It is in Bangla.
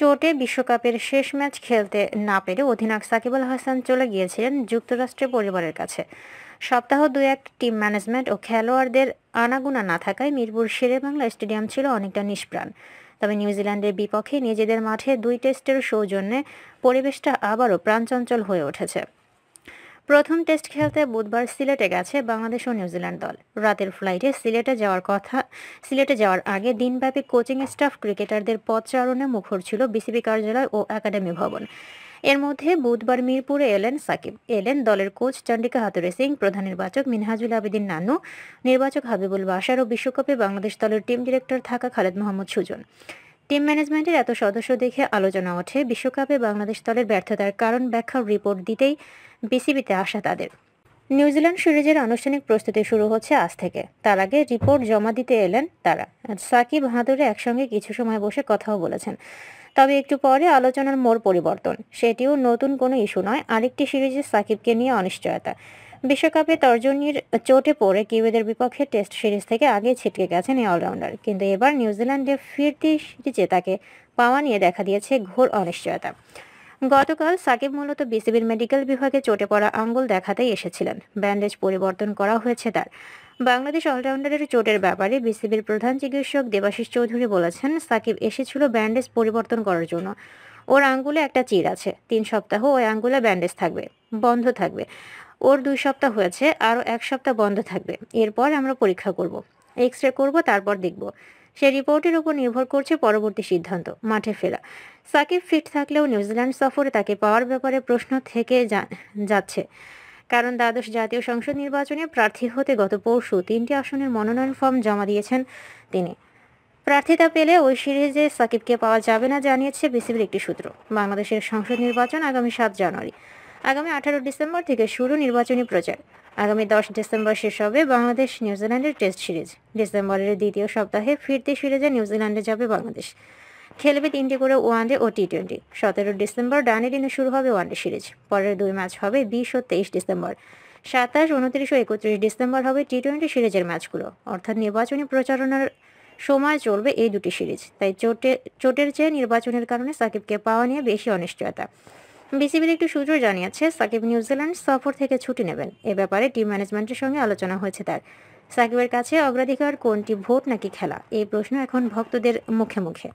চোটে বিশ্বকাপের শেষ ম্যাচ খেলতে না পেরে অধিনায়ক সাকিব আল হাসান চলে গিয়েছিলেন যুক্তরাষ্ট্রের পরিবারের কাছে সপ্তাহ দু এক টিম ম্যানেজমেন্ট ও খেলোয়াড়দের আনাগুনা না থাকায় মিরপুর শেরেবাংলা স্টেডিয়াম ছিল অনেকটা নিষ্প্রাণ তবে নিউজিল্যান্ডের বিপক্ষে নিজেদের মাঠে দুই টেস্টের সৌজন্যে পরিবেশটা আবারও প্রাণচঞ্চল হয়ে উঠেছে প্রথম টেস্ট খেলতে বুধবার সিলেটে গেছে বাংলাদেশ ও নিউজিল্যান্ড দল রাতের ফ্লাইটে সিলেটে যাওয়ার কথা সিলেটে যাওয়ার আগে দিনব্যাপী কোচিং স্টাফ ক্রিকেটারদের পদচারণে মুখর ছিল বিসিবি কার্যালয় ও একাডেমি ভবন এর মধ্যে বুধবার মিরপুরে এলেন সাকিব এলেন দলের কোচ চন্ডিকা হাতুরে সিং প্রধান নির্বাচক মিনহাজুল আবেদিন নানু নির্বাচক হাবিবুল বাসার ও বিশ্বকাপে বাংলাদেশ দলের টিম ডিরেক্টর থাকা খালেদ মোহাম্মদ সুজন টিম ম্যানেজমেন্টের এত সদস্য দেখে আলোচনা ওঠে বিশ্বকাপে বাংলাদেশ দলের ব্যর্থতার কারণ ব্যাখ্যা রিপোর্ট দিতেই বিসিবিতে আসা তাদের নিউজিল্যান্ড সিরিজের আনুষ্ঠানিক প্রস্তুতি শুরু হচ্ছে আজ থেকে তার আগে রিপোর্ট জমা দিতে এলেন তারা সাকিব হাদুরে একসঙ্গে কিছু সময় বসে কথাও বলেছেন তবে একটু পরে আলোচনার মোড় পরিবর্তন সেটিও নতুন কোনো ইস্যু নয় আরেকটি সিরিজে সাকিবকে নিয়ে অনিশ্চয়তা বিশ্বকাপে তর্জনীর চোটে পড়ে কিউদের বিপক্ষে টেস্ট সিরিজ থেকে আগে ছিটকে গেছেন এই অলরাউন্ডার কিন্তু এবার নিউজিল্যান্ডে ফিরতি সিরিজে তাকে পাওয়া নিয়ে দেখা দিয়েছে ঘোর অনিশ্চয়তা গতকাল সাকিব মূলত বিসিবির মেডিকেল বিভাগে চোটে পড়া আঙ্গুল দেখাতেই এসেছিলেন ব্যান্ডেজ পরিবর্তন করা হয়েছে তার বাংলাদেশ অলরাউন্ডারের চোটের ব্যাপারে বিসিবির প্রধান চিকিৎসক দেবাশিস চৌধুরী বলেছেন সাকিব এসেছিল ব্যান্ডেজ পরিবর্তন করার জন্য ওর আঙ্গুলে একটা চির আছে তিন সপ্তাহ ওই আঙ্গুলে ব্যান্ডেজ থাকবে বন্ধ থাকবে ওর দুই সপ্তাহ হয়েছে আরও এক সপ্তাহ বন্ধ থাকবে এরপর আমরা পরীক্ষা করব। এক্স রে করবো তারপর দেখব সে রিপোর্টের উপর নির্ভর করছে পরবর্তী সিদ্ধান্ত মাঠে ফেরা সাকিব ফিট থাকলেও নিউজিল্যান্ড সফরে তাকে পাওয়ার ব্যাপারে প্রশ্ন থেকে যাচ্ছে কারণ দ্বাদশ জাতীয় সংসদ নির্বাচনে প্রার্থী হতে গত পরশু তিনটি আসনের মনোনয়ন ফর্ম জমা দিয়েছেন তিনি প্রার্থিতা পেলে ওই সিরিজে সাকিবকে পাওয়া যাবে না জানিয়েছে বিসিবির একটি সূত্র বাংলাদেশের সংসদ নির্বাচন আগামী সাত জানুয়ারি আগামী আঠারো ডিসেম্বর থেকে শুরু নির্বাচনী প্রচার আগামী দশ ডিসেম্বর শেষ হবে বাংলাদেশ নিউজিল্যান্ডের টেস্ট সিরিজ ডিসেম্বরের দ্বিতীয় সপ্তাহে ফিরতে সিরিজে নিউজিল্যান্ডে যাবে বাংলাদেশ খেলবে তিনটি করে ওয়ানডে ও টি টোয়েন্টি সতেরো ডিসেম্বর ডানে দিনে শুরু হবে ওয়ানডে সিরিজ পরের দুই ম্যাচ হবে বিশ ও তেইশ ডিসেম্বর সাতাশ উনত্রিশ ও একত্রিশ ডিসেম্বর হবে টি টোয়েন্টি সিরিজের ম্যাচগুলো অর্থাৎ নির্বাচনী প্রচারণার সময় চলবে এই দুটি সিরিজ তাই চোটে চোটের চেয়ে নির্বাচনের কারণে সাকিবকে পাওয়া নিয়ে বেশি অনিশ্চয়তা বিসিবির একটি সূত্র জানিয়েছে সাকিব নিউজিল্যান্ড সফর থেকে ছুটি নেবেন এ ব্যাপারে টিম ম্যানেজমেন্টের সঙ্গে আলোচনা হয়েছে তার সাকিবের কাছে অগ্রাধিকার কোনটি ভোট নাকি খেলা এই প্রশ্ন এখন ভক্তদের মুখে মুখে